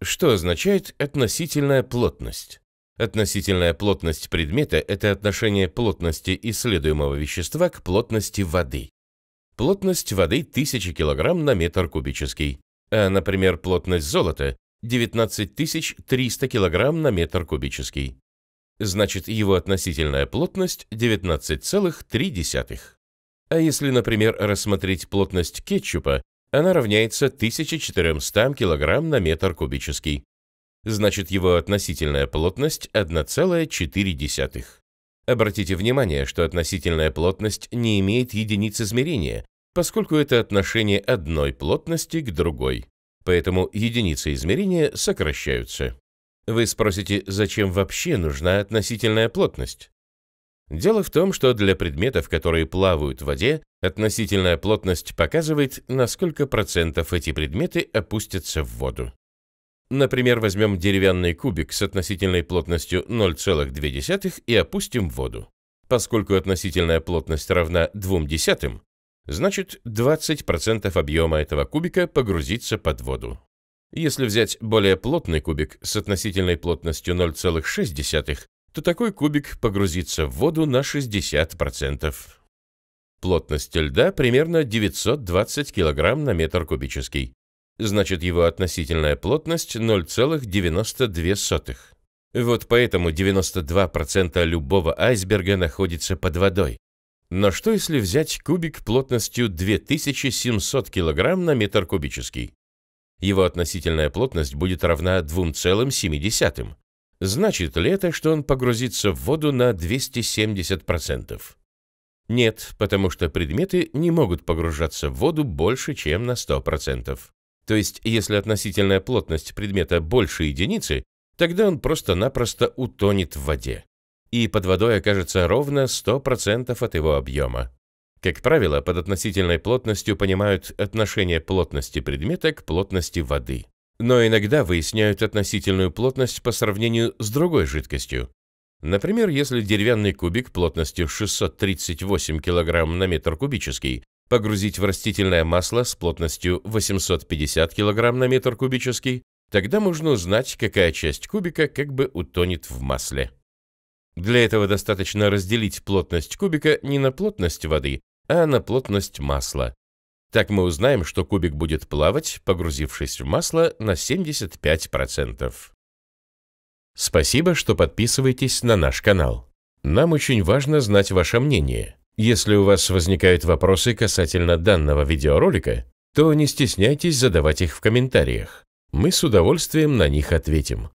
Что означает относительная плотность? Относительная плотность предмета – это отношение плотности исследуемого вещества к плотности воды. Плотность воды 1000 кг на метр кубический, а, например, плотность золота – 19300 кг на метр кубический. Значит, его относительная плотность 19,3. А если, например, рассмотреть плотность кетчупа, она равняется 1400 кг на метр кубический. Значит, его относительная плотность 1,4. Обратите внимание, что относительная плотность не имеет единиц измерения, поскольку это отношение одной плотности к другой. Поэтому единицы измерения сокращаются. Вы спросите, зачем вообще нужна относительная плотность? Дело в том, что для предметов, которые плавают в воде, относительная плотность показывает, на сколько процентов эти предметы опустятся в воду. Например, возьмем деревянный кубик с относительной плотностью 0,2 и опустим в воду. Поскольку относительная плотность равна 0,2, значит 20% объема этого кубика погрузится под воду. Если взять более плотный кубик с относительной плотностью 0,6, то такой кубик погрузится в воду на 60%. Плотность льда примерно 920 кг на метр кубический. Значит, его относительная плотность 0,92. Вот поэтому 92% любого айсберга находится под водой. Но что если взять кубик плотностью 2700 кг на метр кубический? Его относительная плотность будет равна 2,7. Значит ли это, что он погрузится в воду на 270%? Нет, потому что предметы не могут погружаться в воду больше, чем на 100%. То есть, если относительная плотность предмета больше единицы, тогда он просто-напросто утонет в воде. И под водой окажется ровно 100% от его объема. Как правило, под относительной плотностью понимают отношение плотности предмета к плотности воды но иногда выясняют относительную плотность по сравнению с другой жидкостью. Например, если деревянный кубик плотностью 638 кг на метр кубический погрузить в растительное масло с плотностью 850 кг на метр кубический, тогда можно узнать, какая часть кубика как бы утонет в масле. Для этого достаточно разделить плотность кубика не на плотность воды, а на плотность масла, так мы узнаем, что кубик будет плавать, погрузившись в масло на 75%. Спасибо, что подписываетесь на наш канал. Нам очень важно знать ваше мнение. Если у вас возникают вопросы касательно данного видеоролика, то не стесняйтесь задавать их в комментариях. Мы с удовольствием на них ответим.